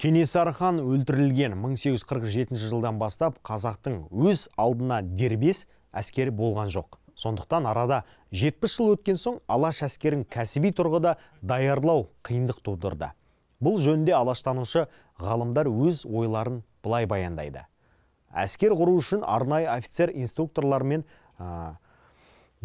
кенесары хан өлтірілген 1847 жылдан бастап қазақтың өз алдына дербес әскері болған жоқ сондықтан арада 70 жыл өткен соң алаш әскерін кәсіби тұрғыда даярлау қиындық тудырды бұл жөнде алаштанушы ғалымдар өз ойларын былай баяндайды әскер құру үшін арнайы офицер инструкторлар мен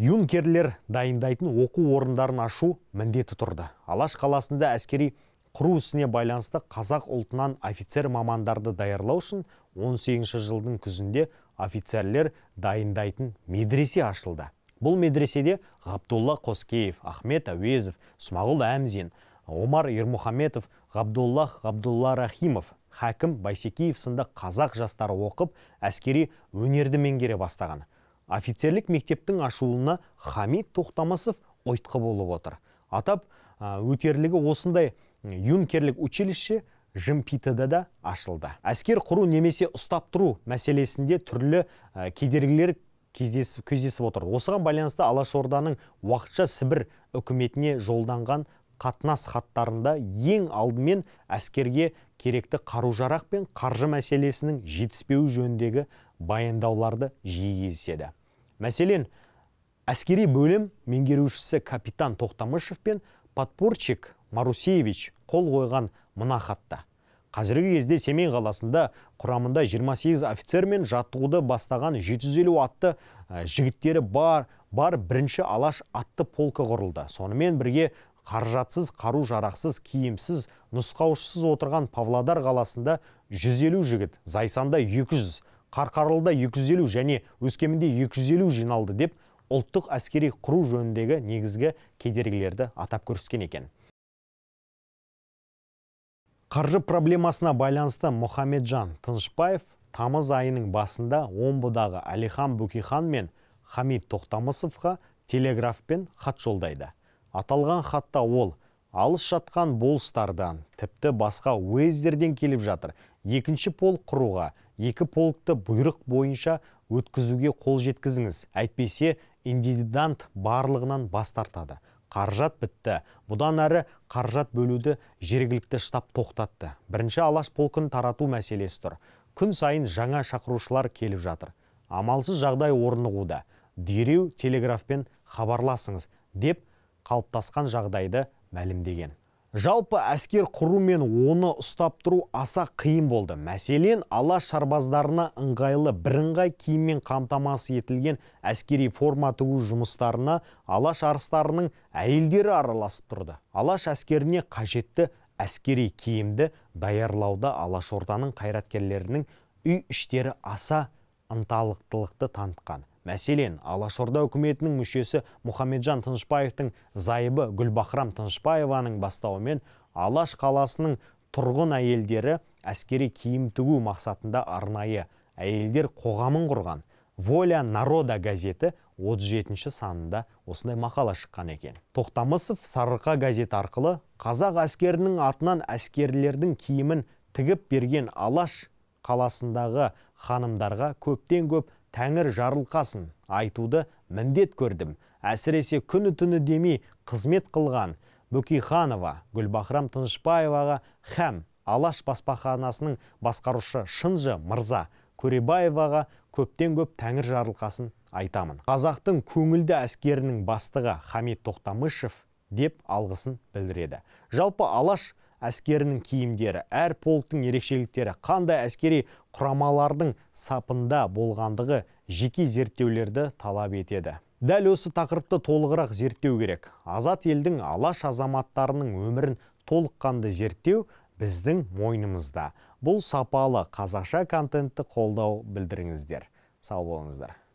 юнкерлер дайындайтын оқу орындарын ашу міндеті тұрды алаш қаласында әскери құру ісіне байланысты қазақ ұлтынан офицер мамандарды даярлау үшін 18 жылдың күзінде офицерлер дайындайтын медресе ашылды бұл медреседе ғабдулла қоскеев ахмет әуезов смағұл әмзин омар ермұхаметов ғабдуллах ғабдулла рахимов хәкім байсекеев сынды қазақ жастары оқып әскери өнерді меңгере бастаған офицерлік мектептің ашылуына хамид тоқтамысов ұйытқы болып отыр атап өтерлігі осындай юнкерлік училище жымпитыда да ашылды әскер құру немесе ұстап тұру мәселесінде түрлі кедергілер кездесіп, кездесіп отыр осыған байланысты алашорданың уақытша сібір үкіметіне жолданған қатынас хаттарында ең алдымен әскерге керекті қару жарақ пен қаржы мәселесінің жетіспеуі жөніндегі баяндауларды жиі кездеседі мәселен әскери бөлім меңгерушісі капитан тоқтамышев пен подпорчик марусевич қол қойған мына хатта қазіргі кезде семей қаласында құрамында 28 офицер мен жаттығуды бастаған 750 атты жігіттері бар бар бірінші алаш атты полкі құрылды сонымен бірге қаражатсыз қару жарақсыз киімсіз нұсқаушысыз отырған павлодар қаласында 150 жігіт зайсанда 200 қарқаралыда 250 және өскеменде 250 жиналды деп ұлттық әскери құру жөніндегі негізгі кедергілерді атап көрсеткен екен қаржы проблемасына байланысты мұхамеджан тынышбаев тамыз айының басында омбыдағы әлихан бөкейхан мен хамид тоқтамысовқа телеграфпен хат жолдайды аталған хатта ол алыс жатқан болыстардан тіпті басқа уездерден келіп жатыр екінші полк құруға екі полкты бұйрық бойынша өткізуге қол жеткізіңіз әйтпесе индидант барлығынан бас тартады Қаржат бітті бұдан әрі қаржат бөлуді жергілікті штаб тоқтатты бірінші алаш полкын тарату мәселесі тұр күн сайын жаңа шақырушылар келіп жатыр амалсыз жағдай орнығуда дереу телеграфпен хабарласыңыз деп қалыптасқан жағдайды мәлімдеген Жалпы әскер құру мен оны ұстап тұру аса қиын болды. Мәселен, ала шарбаздарына ыңғайлы бірыңғай киіммен қамтамасы етілген әскери форма тігу жұмыстарына алаш арыстарының әйелдері араласып тұрды. Алаш әскеріне қажетті әскери киімді алаш ортаның қайраткерлерінің үй іштері аса ынталықтылықты танытқан Мәселен, Алашорда үкіметінің мүшесі Мұхамеджан Тынышбаевтың зайыбы Гүлбақрам Тынышбаеваның бастауымен Алаш қаласының тұрғын әйелдері әскери киім тігу мақсатында арнайы әйелдер қоғамын құрған. Воля народа газеті 37-ші санында осындай мақала шыққан екен. Тоқтамысов Сарырқа газет арқылы қазақ әскерінің атынан әскерлердің киімін тігіп берген Алаш қаласындағы ханымдарға көптен көп тәңір жарылқасын айтуды міндет көрдім әсіресе күні түні демей қызмет қылған бөкейханова Гүлбахрам тынышбаеваға һәм алаш баспаханасының басқарушы шынжы мырза көребаеваға көптен көп тәңір жарылқасын айтамын қазақтың көңілді әскерінің бастығы хамит тоқтамышев деп алғысын білдіреді жалпы алаш әскерінің киімдері әр полктың ерекшеліктері қандай әскери құрамалардың сапында болғандығы жеке зерттеулерді талап етеді дәл осы тақырыпты толығырақ зерттеу керек азат елдің алаш азаматтарының өмірін толыққанды зерттеу біздің мойнымызда бұл сапалы қазақша контентті қолдау білдіріңіздер сау болыңыздар